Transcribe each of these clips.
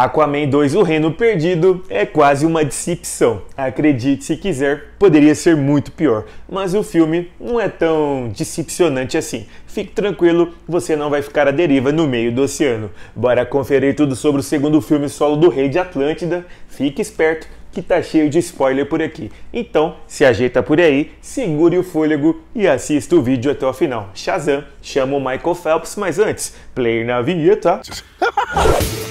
Aquaman 2 O Reino Perdido é quase uma decepção. Acredite se quiser, poderia ser muito pior, mas o filme não é tão decepcionante assim. Fique tranquilo, você não vai ficar à deriva no meio do oceano. Bora conferir tudo sobre o segundo filme solo do Rei de Atlântida. Fique esperto que tá cheio de spoiler por aqui. Então, se ajeita por aí, segure o fôlego e assista o vídeo até o final. Shazam, chama o Michael Phelps, mas antes, play na vinheta.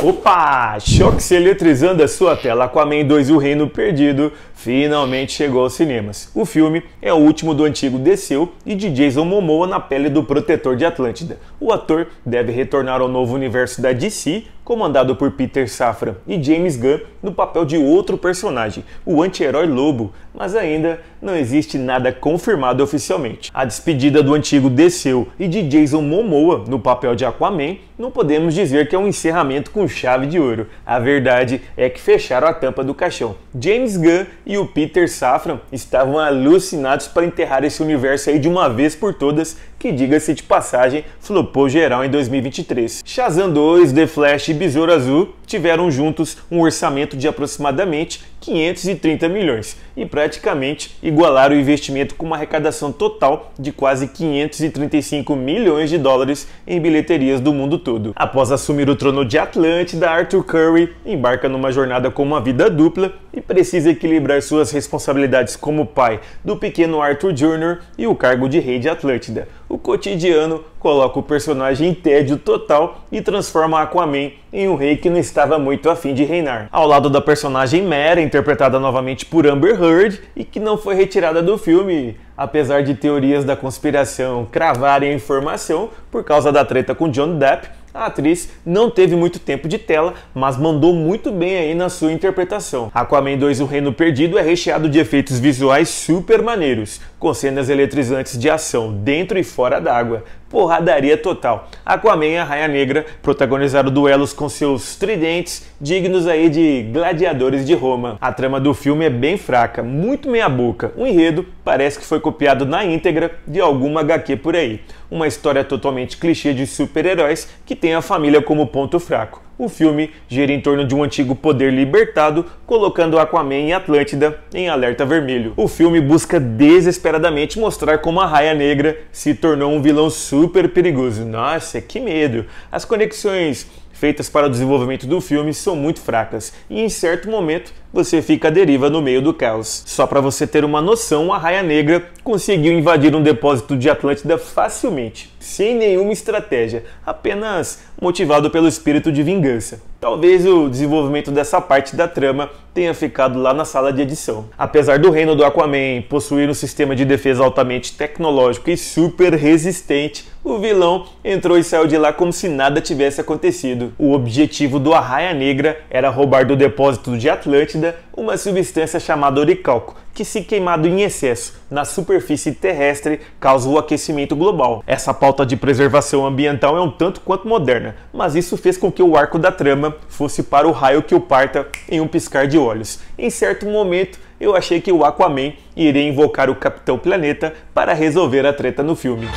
Opa! Choque eletrizando a sua tela. com Aquaman 2 O Reino Perdido finalmente chegou aos cinemas. O filme é o último do antigo Desceu e de Jason Momoa na pele do protetor de Atlântida. O ator deve retornar ao novo universo da DC comandado por Peter Safran, e James Gunn no papel de outro personagem, o anti-herói Lobo, mas ainda não existe nada confirmado oficialmente. A despedida do antigo Desceu e de Jason Momoa no papel de Aquaman, não podemos dizer que é um encerramento com chave de ouro. A verdade é que fecharam a tampa do caixão. James Gunn e o Peter Safran estavam alucinados para enterrar esse universo aí de uma vez por todas, que diga-se de passagem, flopou geral em 2023. Shazam 2, The Flash Besouro Azul tiveram juntos um orçamento de aproximadamente 530 milhões e praticamente igualaram o investimento com uma arrecadação total de quase 535 milhões de dólares em bilheterias do mundo todo. Após assumir o trono de Atlântida, Arthur Curry embarca numa jornada com uma vida dupla e precisa equilibrar suas responsabilidades como pai do pequeno Arthur Jr. e o cargo de rei de Atlântida. O cotidiano coloca o personagem em tédio total e transforma Aquaman em um rei que não estava muito afim de reinar. Ao lado da personagem Mera, interpretada novamente por Amber Heard, e que não foi retirada do filme, apesar de teorias da conspiração cravarem a informação por causa da treta com John Depp, a atriz não teve muito tempo de tela, mas mandou muito bem aí na sua interpretação. Aquaman 2 O Reino Perdido é recheado de efeitos visuais super maneiros, com cenas eletrizantes de ação dentro e fora d'água, porradaria total. Aquaman e a Raia Negra protagonizaram duelos com seus tridentes, dignos aí de gladiadores de Roma. A trama do filme é bem fraca, muito meia boca. O enredo parece que foi copiado na íntegra de alguma HQ por aí. Uma história totalmente clichê de super-heróis que tem a família como ponto fraco. O filme gira em torno de um antigo poder libertado, colocando Aquaman e Atlântida em alerta vermelho. O filme busca desesperadamente mostrar como a Raia Negra se tornou um vilão super perigoso. Nossa, que medo! As conexões feitas para o desenvolvimento do filme são muito fracas e em certo momento você fica à deriva no meio do caos. Só para você ter uma noção, a Raia Negra conseguiu invadir um depósito de Atlântida facilmente, sem nenhuma estratégia, apenas motivado pelo espírito de vingança. Talvez o desenvolvimento dessa parte da trama tenha ficado lá na sala de edição. Apesar do reino do Aquaman possuir um sistema de defesa altamente tecnológico e super resistente, o vilão entrou e saiu de lá como se nada tivesse acontecido. O objetivo do Arraia Negra era roubar do depósito de Atlântida uma substância chamada oricalco, que, se queimado em excesso na superfície terrestre, causa o aquecimento global. Essa pauta de preservação ambiental é um tanto quanto moderna, mas isso fez com que o arco da trama fosse para o raio que o parta em um piscar de olhos. Em certo momento, eu achei que o Aquaman iria invocar o Capitão Planeta para resolver a treta no filme.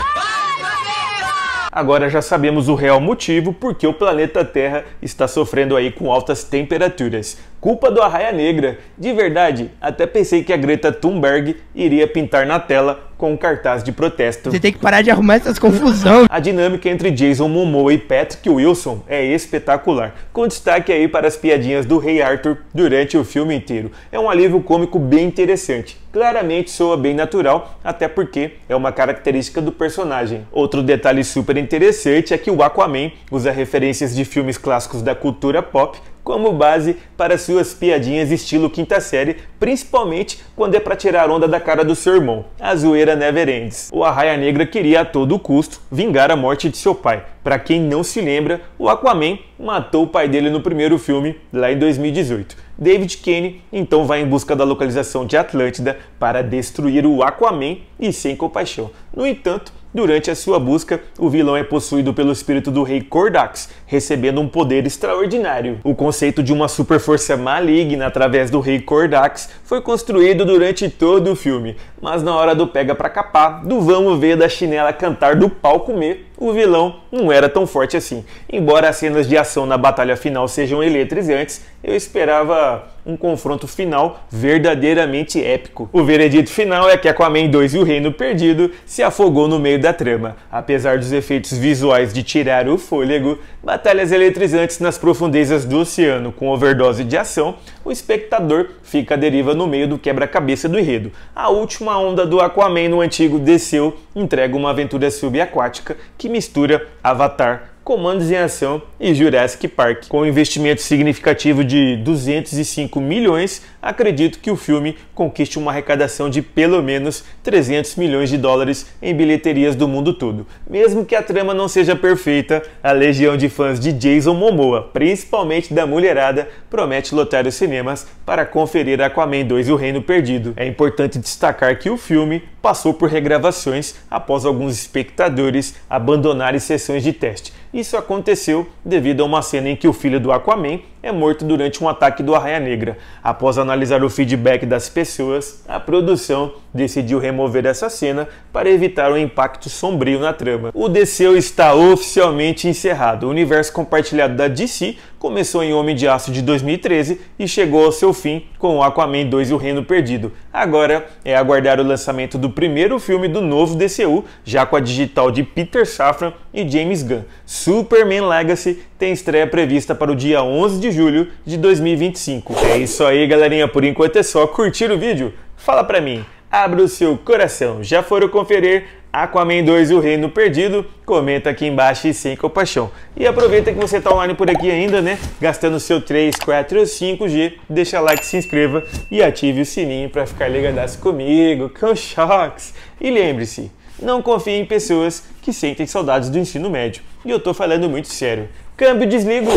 Agora já sabemos o real motivo porque o planeta Terra está sofrendo aí com altas temperaturas. Culpa do Arraia Negra. De verdade, até pensei que a Greta Thunberg iria pintar na tela com um cartaz de protesto. Você tem que parar de arrumar essas confusões. A dinâmica entre Jason Momoa e Patrick Wilson é espetacular, com destaque aí para as piadinhas do Rei Arthur durante o filme inteiro. É um alívio cômico bem interessante. Claramente soa bem natural, até porque é uma característica do personagem. Outro detalhe super interessante é que o Aquaman usa referências de filmes clássicos da cultura pop como base para suas piadinhas estilo quinta série, principalmente quando é para tirar onda da cara do seu irmão. A zoeira never ends. O Arraia Negra queria a todo custo vingar a morte de seu pai. Para quem não se lembra, o Aquaman matou o pai dele no primeiro filme, lá em 2018. David Kane então vai em busca da localização de Atlântida para destruir o Aquaman e sem compaixão. No entanto, Durante a sua busca, o vilão é possuído pelo espírito do rei Kordax, recebendo um poder extraordinário. O conceito de uma superforça maligna através do rei Kordax foi construído durante todo o filme, mas na hora do pega pra capar, do vamos ver da chinela cantar do pau comer, o vilão não era tão forte assim. Embora as cenas de ação na batalha final sejam eletrizantes, eu esperava um confronto final verdadeiramente épico. O veredito final é que Aquaman 2 e o Reino Perdido se afogou no meio da trama. Apesar dos efeitos visuais de tirar o fôlego, batalhas eletrizantes nas profundezas do oceano com overdose de ação, o espectador fica à deriva no meio do quebra-cabeça do enredo. A última onda do Aquaman no antigo desceu, entrega uma aventura subaquática que mistura Avatar Comandos em Ação e Jurassic Park. Com um investimento significativo de 205 milhões, acredito que o filme conquiste uma arrecadação de pelo menos 300 milhões de dólares em bilheterias do mundo todo. Mesmo que a trama não seja perfeita, a legião de fãs de Jason Momoa, principalmente da mulherada, promete lotar os cinemas para conferir Aquaman 2 e o Reino Perdido. É importante destacar que o filme passou por regravações após alguns espectadores abandonarem sessões de teste. Isso aconteceu devido a uma cena em que o filho do Aquaman é morto durante um ataque do Arraia Negra. Após analisar o feedback das pessoas, a produção decidiu remover essa cena para evitar um impacto sombrio na trama. O DCU está oficialmente encerrado. O universo compartilhado da DC começou em Homem de Aço de 2013 e chegou ao seu fim com Aquaman 2 e O Reino Perdido. Agora é aguardar o lançamento do primeiro filme do novo DCU, já com a digital de Peter Safran e James Gunn. Superman Legacy tem estreia prevista para o dia 11 de julho de 2025. É isso aí, galerinha. Por enquanto é só curtir o vídeo. Fala pra mim, abre o seu coração. Já foram conferir Aquaman 2 e o Reino Perdido, comenta aqui embaixo e sem compaixão. E aproveita que você está online por aqui ainda, né? Gastando seu 3, 4 ou 5G, deixa like, se inscreva e ative o sininho para ficar ligadaço comigo, com choques. E lembre-se, não confie em pessoas que sentem saudades do ensino médio. E eu tô falando muito sério. Câmbio, desligo!